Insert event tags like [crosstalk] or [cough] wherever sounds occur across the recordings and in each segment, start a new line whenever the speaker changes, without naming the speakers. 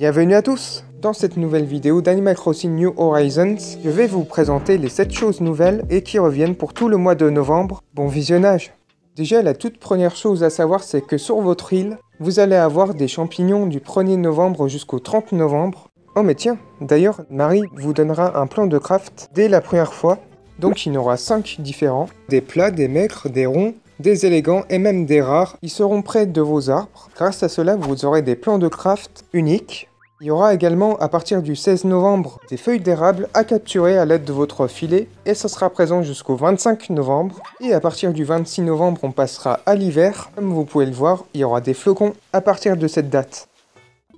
Bienvenue à tous Dans cette nouvelle vidéo d'Animal Crossing New Horizons, je vais vous présenter les 7 choses nouvelles et qui reviennent pour tout le mois de novembre. Bon visionnage Déjà, la toute première chose à savoir, c'est que sur votre île, vous allez avoir des champignons du 1er novembre jusqu'au 30 novembre. Oh mais tiens, d'ailleurs, Marie vous donnera un plan de craft dès la première fois. Donc il y en aura 5 différents, des plats, des maigres, des ronds, des élégants et même des rares, ils seront près de vos arbres. Grâce à cela, vous aurez des plans de craft uniques il y aura également à partir du 16 novembre des feuilles d'érable à capturer à l'aide de votre filet et ça sera présent jusqu'au 25 novembre. Et à partir du 26 novembre on passera à l'hiver. Comme vous pouvez le voir, il y aura des flocons à partir de cette date.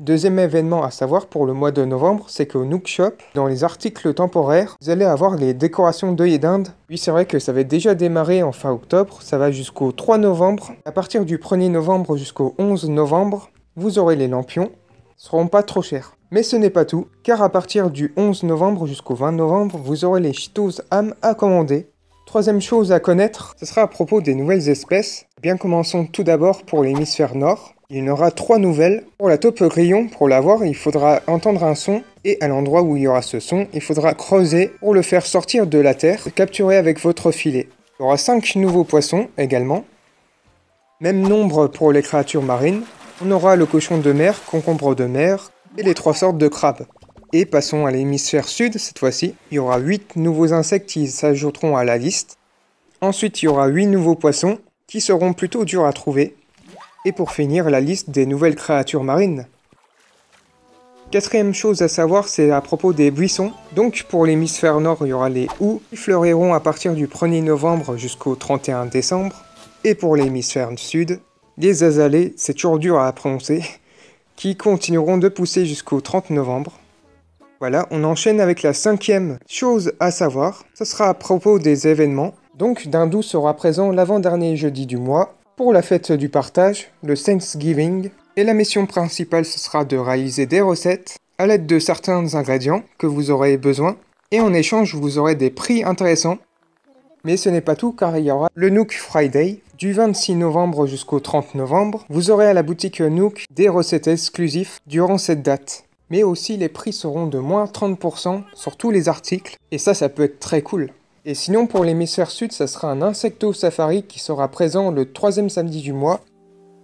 Deuxième événement à savoir pour le mois de novembre, c'est qu'au Nook Shop, dans les articles temporaires, vous allez avoir les décorations et d'Inde. Oui, c'est vrai que ça avait déjà démarré en fin octobre, ça va jusqu'au 3 novembre. À partir du 1er novembre jusqu'au 11 novembre, vous aurez les lampions seront pas trop chers. Mais ce n'est pas tout, car à partir du 11 novembre jusqu'au 20 novembre, vous aurez les Cheetos âmes à commander. Troisième chose à connaître, ce sera à propos des nouvelles espèces. Bien commençons tout d'abord pour l'hémisphère nord. Il y en aura trois nouvelles. Pour la taupe grillon, pour l'avoir, il faudra entendre un son, et à l'endroit où il y aura ce son, il faudra creuser pour le faire sortir de la terre, capturer avec votre filet. Il y aura cinq nouveaux poissons également. Même nombre pour les créatures marines. On aura le cochon de mer, concombre de mer et les trois sortes de crabes. Et passons à l'hémisphère sud, cette fois-ci, il y aura 8 nouveaux insectes qui s'ajouteront à la liste. Ensuite, il y aura 8 nouveaux poissons, qui seront plutôt durs à trouver. Et pour finir, la liste des nouvelles créatures marines. Quatrième chose à savoir, c'est à propos des buissons. Donc pour l'hémisphère nord, il y aura les houes, qui fleuriront à partir du 1er novembre jusqu'au 31 décembre. Et pour l'hémisphère sud, les azalées, c'est toujours dur à prononcer, [laughs] qui continueront de pousser jusqu'au 30 novembre. Voilà, on enchaîne avec la cinquième chose à savoir. Ce sera à propos des événements. Donc, Dindou sera présent l'avant-dernier jeudi du mois pour la fête du partage, le Thanksgiving. Et la mission principale, ce sera de réaliser des recettes à l'aide de certains ingrédients que vous aurez besoin. Et en échange, vous aurez des prix intéressants mais ce n'est pas tout car il y aura le Nook Friday. Du 26 novembre jusqu'au 30 novembre, vous aurez à la boutique Nook des recettes exclusives durant cette date. Mais aussi les prix seront de moins 30% sur tous les articles et ça ça peut être très cool. Et sinon pour l'hémisphère sud ça sera un insecto safari qui sera présent le troisième samedi du mois.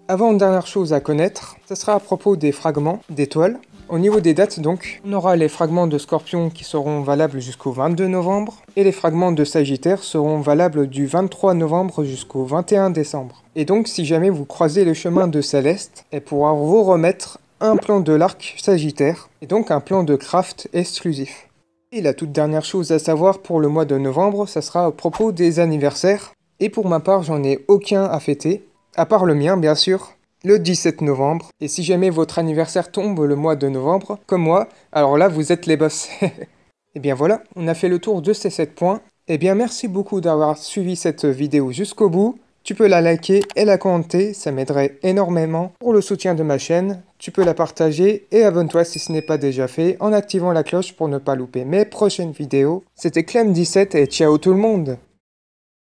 Avant dernière chose à connaître, ça sera à propos des fragments d'étoiles. Au niveau des dates donc, on aura les fragments de Scorpion qui seront valables jusqu'au 22 novembre et les fragments de Sagittaire seront valables du 23 novembre jusqu'au 21 décembre. Et donc si jamais vous croisez le chemin de Céleste, elle pourra vous remettre un plan de l'arc Sagittaire et donc un plan de craft exclusif. Et la toute dernière chose à savoir pour le mois de novembre, ça sera à propos des anniversaires. Et pour ma part, j'en ai aucun à fêter, à part le mien bien sûr, le 17 novembre. Et si jamais votre anniversaire tombe le mois de novembre, comme moi, alors là vous êtes les boss. [laughs] et eh bien voilà, on a fait le tour de ces 7 points. Et eh bien merci beaucoup d'avoir suivi cette vidéo jusqu'au bout. Tu peux la liker et la commenter, ça m'aiderait énormément pour le soutien de ma chaîne. Tu peux la partager et abonne-toi si ce n'est pas déjà fait en activant la cloche pour ne pas louper mes prochaines vidéos. C'était Clem17 et ciao tout le monde